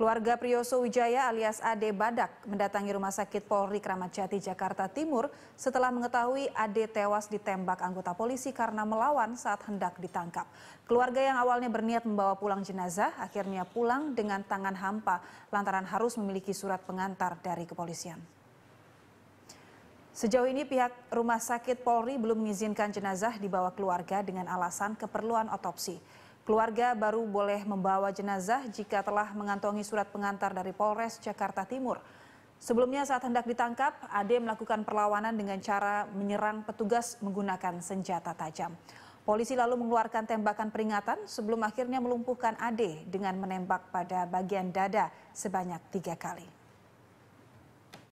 Keluarga Priyoso Wijaya alias Ade Badak mendatangi Rumah Sakit Polri Kramat Jati Jakarta Timur setelah mengetahui Ade tewas ditembak anggota polisi karena melawan saat hendak ditangkap. Keluarga yang awalnya berniat membawa pulang jenazah akhirnya pulang dengan tangan hampa lantaran harus memiliki surat pengantar dari kepolisian. Sejauh ini pihak Rumah Sakit Polri belum mengizinkan jenazah dibawa keluarga dengan alasan keperluan otopsi. Keluarga baru boleh membawa jenazah jika telah mengantongi surat pengantar dari Polres Jakarta Timur. Sebelumnya saat hendak ditangkap, Ade melakukan perlawanan dengan cara menyerang petugas menggunakan senjata tajam. Polisi lalu mengeluarkan tembakan peringatan sebelum akhirnya melumpuhkan Ade dengan menembak pada bagian dada sebanyak tiga kali.